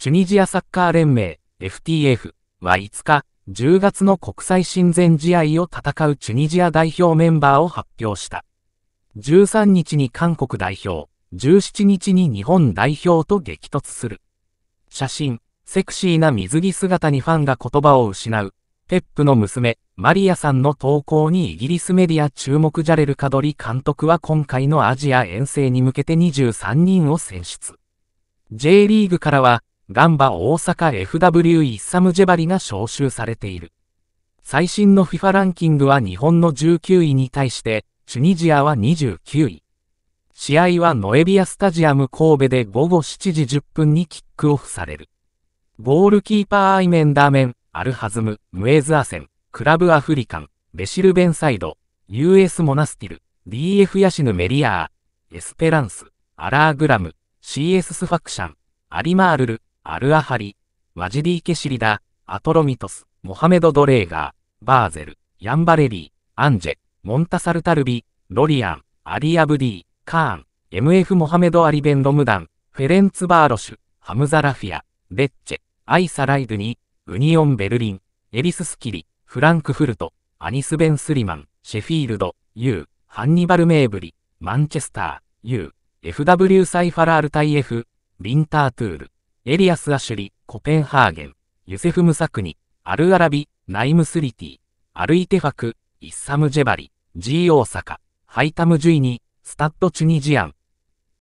チュニジアサッカー連盟 FTF は5日、10月の国際親善試合を戦うチュニジア代表メンバーを発表した。13日に韓国代表、17日に日本代表と激突する。写真、セクシーな水着姿にファンが言葉を失う、ペップの娘、マリアさんの投稿にイギリスメディア注目ジャレル・カドリ監督は今回のアジア遠征に向けて23人を選出。J リーグからは、ガンバ大阪 FW イッサムジェバリが招集されている。最新の FIFA ランキングは日本の19位に対して、チュニジアは29位。試合はノエビアスタジアム神戸で午後7時10分にキックオフされる。ゴールキーパーアイメンダーメン、アルハズム、ムエズアセン、クラブアフリカン、ベシルベンサイド、US モナスティル、DF ヤシヌメリアー、エスペランス、アラーグラム、CS スファクシャン、アリマールル、アルアハリ、ワジディ・ケシリダ、アトロミトス、モハメド・ドレーガー、バーゼル、ヤンバレリー、アンジェ、モンタサルタルビ、ロリアン、アリ・アブディ、カーン、MF・ モハメド・アリベン・ロムダン、フェレンツ・バーロシュ、ハムザ・ラフィア、レッチェ、アイサ・ライドニ、ウニオン・ベルリン、エリス・スキリ、フランクフルト、アニス・ベン・スリマン、シェフィールド、ユー、ハンニバル・メーブリ、マンチェスター、ユー、FW サイファラールタイ・エフ、リンタートゥール。エリアス・アシュリ、コペンハーゲン、ユセフ・ムサクニ、アル・アラビ、ナイム・スリティ、アル・イテファク、イッサム・ジェバリ、ー・ G・ 大阪、ハイタム・ジュイニ、スタッド・チュニジアン、